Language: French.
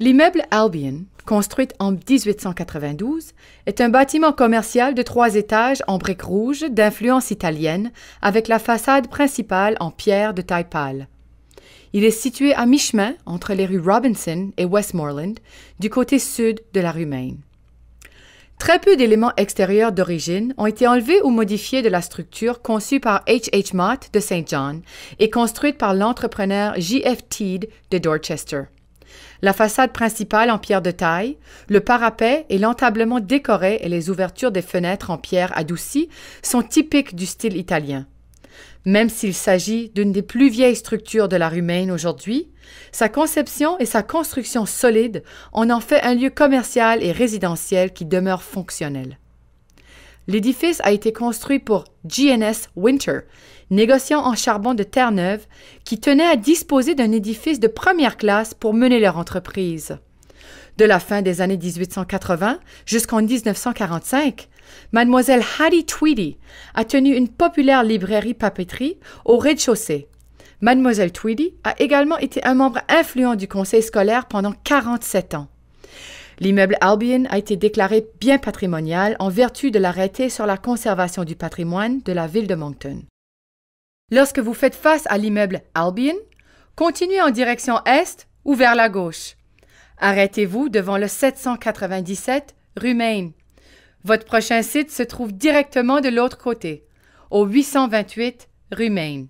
L'immeuble Albion, construit en 1892, est un bâtiment commercial de trois étages en briques rouges d'influence italienne avec la façade principale en pierre de taille pâle. Il est situé à mi-chemin entre les rues Robinson et Westmoreland, du côté sud de la rue Main. Très peu d'éléments extérieurs d'origine ont été enlevés ou modifiés de la structure conçue par H. H. Mott de St. John et construite par l'entrepreneur F. Teed de Dorchester. La façade principale en pierre de taille, le parapet et l'entablement décoré et les ouvertures des fenêtres en pierre adoucie sont typiques du style italien. Même s'il s'agit d'une des plus vieilles structures de la rue Maine aujourd'hui, sa conception et sa construction solide en en fait un lieu commercial et résidentiel qui demeure fonctionnel. L'édifice a été construit pour GNS Winter, négociant en charbon de Terre-Neuve, qui tenait à disposer d'un édifice de première classe pour mener leur entreprise. De la fin des années 1880 jusqu'en 1945, mademoiselle Hattie Tweedy a tenu une populaire librairie-papeterie au rez-de-chaussée. Mademoiselle Tweedy a également été un membre influent du conseil scolaire pendant 47 ans. L'immeuble Albion a été déclaré bien patrimonial en vertu de l'arrêté sur la conservation du patrimoine de la ville de Moncton. Lorsque vous faites face à l'immeuble Albion, continuez en direction est ou vers la gauche. Arrêtez-vous devant le 797 rue Main. Votre prochain site se trouve directement de l'autre côté, au 828 rue Main.